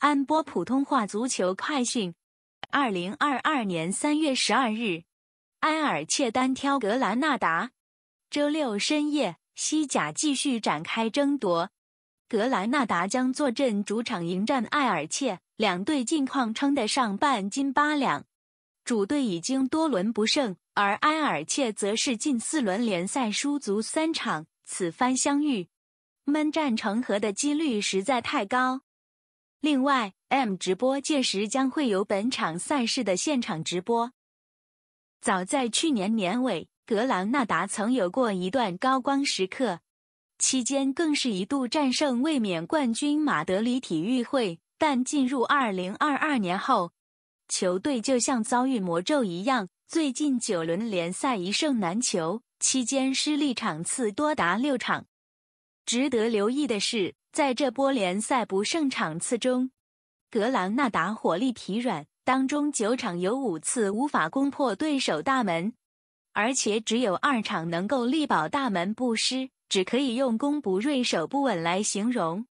安播普通话足球快讯，二零二二年三月十二日，埃尔切单挑格兰纳达。周六深夜，西甲继续展开争夺，格兰纳达将坐镇主场迎战埃尔切。两队近况称得上半斤八两，主队已经多轮不胜，而埃尔切则是近四轮联赛输足三场。此番相遇，闷战成和的几率实在太高。另外，M 直播届时将会有本场赛事的现场直播。早在去年年尾，格兰纳达曾有过一段高光时刻，期间更是一度战胜卫冕冠军马德里体育会。但进入2022年后，球队就像遭遇魔咒一样，最近九轮联赛一胜难求，期间失利场次多达六场。值得留意的是。在这波联赛不胜场次中，格兰纳达火力疲软，当中九场有五次无法攻破对手大门，而且只有二场能够力保大门不失，只可以用攻不锐、守不稳来形容。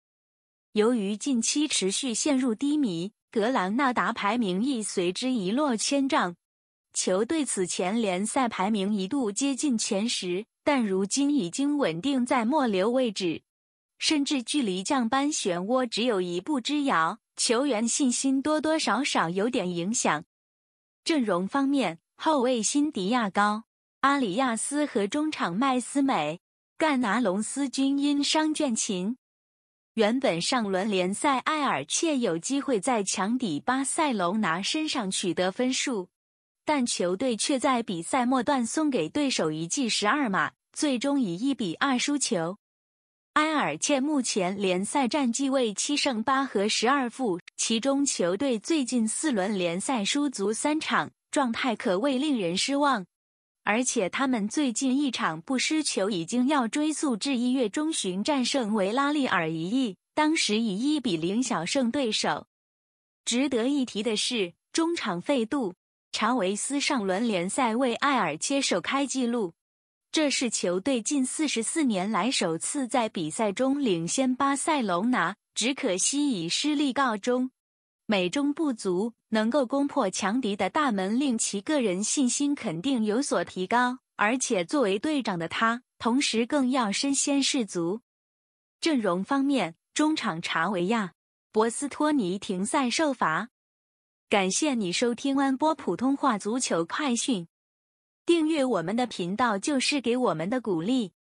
由于近期持续陷入低迷，格兰纳达排名亦随之一落千丈。球队此前联赛排名一度接近前十，但如今已经稳定在末流位置。甚至距离降班漩涡只有一步之遥，球员信心多多少少有点影响。阵容方面，后卫辛迪亚高、阿里亚斯和中场麦斯美、干拿隆斯均因伤倦勤。原本上轮联赛，埃尔切有机会在强敌巴塞隆拿身上取得分数，但球队却在比赛末段送给对手一记十二码，最终以一比二输球。埃尔切目前联赛战绩为七胜八和十二负，其中球队最近四轮联赛输足三场，状态可谓令人失望。而且他们最近一场不失球已经要追溯至一月中旬战胜维拉利尔一役，当时以一比零小胜对手。值得一提的是，中场费杜查维斯上轮联赛为埃尔切首开纪录。这是球队近四十四年来首次在比赛中领先巴塞罗那，只可惜以失利告终。美中不足，能够攻破强敌的大门，令其个人信心肯定有所提高。而且作为队长的他，同时更要身先士卒。阵容方面，中场查维亚·博斯托尼停赛受罚。感谢你收听安波普通话足球快讯。订阅我们的频道就是给我们的鼓励。